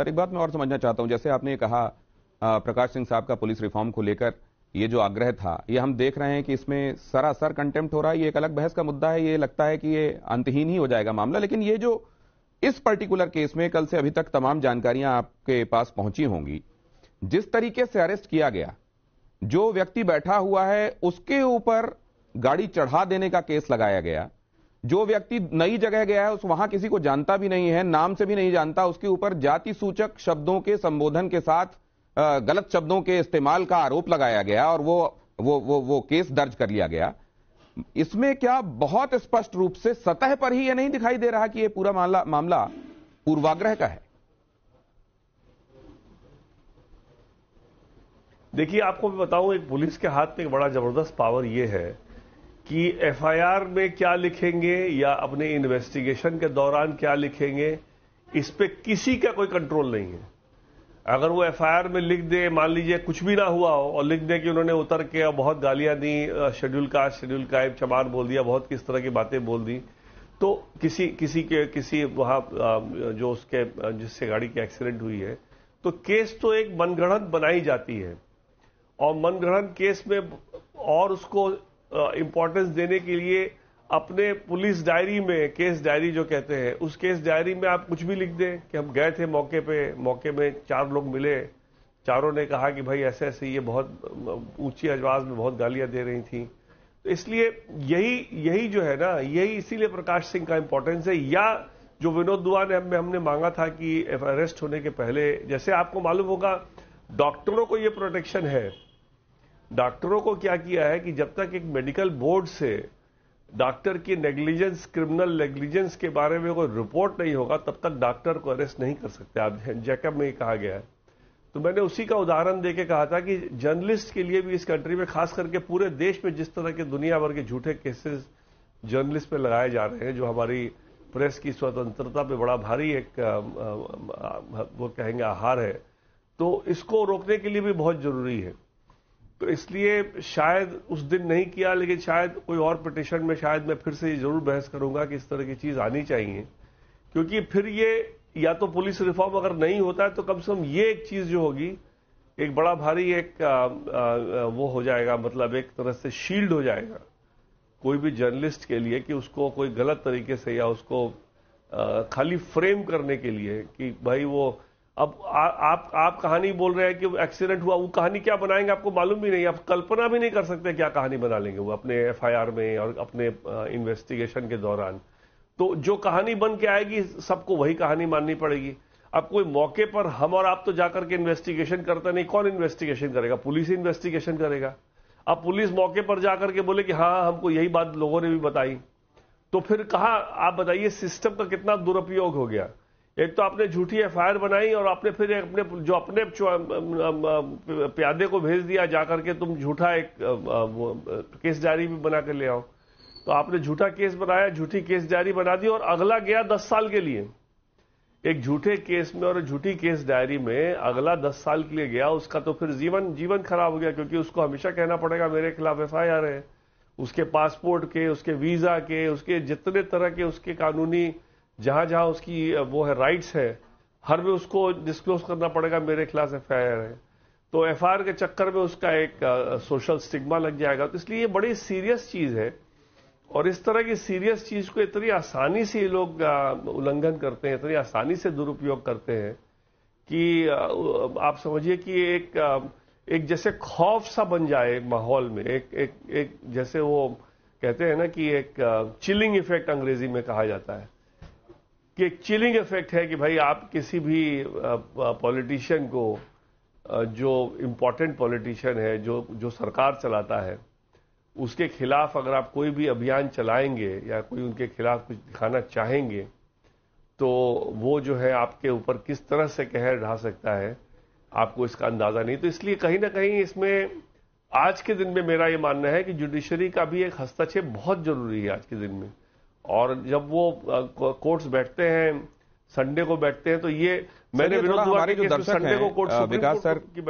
sir एक बात मैं और समझना चाहता हूं जैसे आपने कहा प्रकाश सिंह साहब का पुलिस रिफॉर्म को लेकर ये जो आग्रह था ये हम देख रहे हैं कि इसमें सरासर कंटेम्प्ट हो रहा है ये एक अलग बहस का मुद्दा है ये लगता है कि ये अंतहीन ही हो जाएगा मामला लेकिन ये जो इस पर्टिकुलर केस में कल से अभी तक तमाम जानकारियां आपके पास पहुंची होंगी जिस तरीके से अरेस्ट किया गया जो व्यक्ति बैठा हुआ है उसके ऊपर गाड़ी चढ़ा देने का केस लगाया गया जो व्यक्ति नई जगह गया है उस वहां किसी को जानता भी नहीं है नाम से भी नहीं जानता उसके ऊपर जाति सूचक शब्दों के संबोधन के साथ गलत शब्दों के इस्तेमाल का आरोप लगाया गया और वो वो वो वो केस दर्ज कर लिया गया इसमें क्या बहुत स्पष्ट रूप से सतह पर ही यह नहीं दिखाई दे रहा कि यह पूरा मामला मामला पूर्वाग्रह का है देखिए आपको मैं बताऊं एक पुलिस के हाथ में एक बड़ा जबरदस्त पावर यह है कि एफआईआर में क्या लिखेंगे या अपने इन्वेस्टिगेशन के दौरान क्या लिखेंगे इस पर किसी का कोई कंट्रोल नहीं है अगर वो एफआईआर में लिख दे मान लीजिए कुछ भी ना हुआ हो और लिख दे कि उन्होंने उतर के और बहुत गालियां दी शेड्यूल कास्ट शेड्यूल एक चमान बोल दिया बहुत किस तरह की बातें बोल दी तो किसी किसी के किसी वहां जो उसके जिससे गाड़ी की एक्सीडेंट हुई है तो केस तो एक मनगढ़ंत बनाई जाती है और मनगढ़ंत केस में और उसको इम्पोर्टेंस देने के लिए अपने पुलिस डायरी में केस डायरी जो कहते हैं उस केस डायरी में आप कुछ भी लिख दें कि हम गए थे मौके पे मौके में चार लोग मिले चारों ने कहा कि भाई ऐसे ऐसे ये बहुत ऊंची अजवाज में बहुत गालियां दे रही थी तो इसलिए यही यही जो है ना यही इसीलिए प्रकाश सिंह का इंपॉर्टेंस है या जो विनोद दुआ ने हमने, हमने मांगा था कि अरेस्ट होने के पहले जैसे आपको मालूम होगा डॉक्टरों को ये प्रोटेक्शन है डॉक्टरों को क्या किया है कि जब तक एक मेडिकल बोर्ड से डॉक्टर की नेग्लिजेंस क्रिमिनल नेग्लिजेंस के बारे में कोई रिपोर्ट नहीं होगा तब तक डॉक्टर को अरेस्ट नहीं कर सकते आप जैकब में कहा गया है तो मैंने उसी का उदाहरण देके कहा था कि जर्नलिस्ट के लिए भी इस कंट्री में खास करके पूरे देश में जिस तरह के दुनिया भर के झूठे केसेस जर्नलिस्ट पे लगाए जा रहे हैं जो हमारी प्रेस की स्वतंत्रता पे बड़ा भारी एक वो कहेंगे आहार है तो इसको रोकने के लिए भी बहुत जरूरी है तो इसलिए शायद उस दिन नहीं किया लेकिन शायद कोई और पिटिशन में शायद मैं फिर से ये जरूर बहस करूंगा कि इस तरह की चीज आनी चाहिए क्योंकि फिर ये या तो पुलिस रिफॉर्म अगर नहीं होता है तो कम से कम ये एक चीज जो होगी एक बड़ा भारी एक आ, आ, वो हो जाएगा मतलब एक तरह से शील्ड हो जाएगा कोई भी जर्नलिस्ट के लिए कि उसको कोई गलत तरीके से या उसको आ, खाली फ्रेम करने के लिए कि भाई वो अब आ, आप आप कहानी बोल रहे हैं कि एक्सीडेंट हुआ वो कहानी क्या बनाएंगे आपको मालूम भी नहीं आप कल्पना भी नहीं कर सकते क्या कहानी बना लेंगे वो अपने एफआईआर में और अपने इन्वेस्टिगेशन के दौरान तो जो कहानी बन के आएगी सबको वही कहानी माननी पड़ेगी अब कोई मौके पर हम और आप तो जाकर के इन्वेस्टिगेशन करता नहीं कौन इन्वेस्टिगेशन करेगा पुलिस इन्वेस्टिगेशन करेगा अब पुलिस मौके पर जाकर के बोले कि हाँ हमको यही बात लोगों ने भी बताई तो फिर कहा आप बताइए सिस्टम का कितना दुरुपयोग हो गया एक तो आपने झूठी एफआईआर बनाई और आपने फिर अपने जो अपने प्यादे को भेज दिया जाकर के तुम झूठा एक केस जारी भी बना कर ले आओ तो आपने झूठा केस बनाया झूठी केस जारी बना दी और अगला गया दस साल के लिए एक झूठे केस में और झूठी केस डायरी में अगला दस साल के लिए गया उसका तो फिर जीवन जीवन खराब हो गया क्योंकि उसको हमेशा कहना पड़ेगा मेरे खिलाफ एफ आई आर है उसके पासपोर्ट के उसके वीजा के उसके जितने तरह के उसके कानूनी जहां जहां उसकी वो है राइट्स है हर में उसको डिस्क्लोज करना पड़ेगा मेरे खिलाफ एफ है तो एफ के चक्कर में उसका एक सोशल स्टिग्मा लग जाएगा तो इसलिए ये बड़ी सीरियस चीज है और इस तरह की सीरियस चीज को इतनी आसानी से ये लोग उल्लंघन करते हैं इतनी आसानी से दुरुपयोग करते हैं कि आप समझिए कि एक एक जैसे खौफ सा बन जाए माहौल में एक एक एक जैसे वो कहते हैं ना कि एक चिलिंग इफेक्ट अंग्रेजी में कहा जाता है कि एक चिलिंग इफेक्ट है कि भाई आप किसी भी पॉलिटिशियन को जो इम्पोर्टेंट पॉलिटिशियन है जो जो सरकार चलाता है उसके खिलाफ अगर आप कोई भी अभियान चलाएंगे या कोई उनके खिलाफ कुछ दिखाना चाहेंगे तो वो जो है आपके ऊपर किस तरह से कहर ढा सकता है आपको इसका अंदाजा नहीं तो इसलिए कहीं ना कहीं इसमें आज के दिन में मेरा ये मानना है कि जुडिशरी का भी एक हस्तक्षेप बहुत जरूरी है आज के दिन में और जब वो कोर्ट्स बैठते हैं संडे को बैठते हैं तो ये मैंने विरोध हमारे जो दर्शक संडे को कोर्ट विकास सर की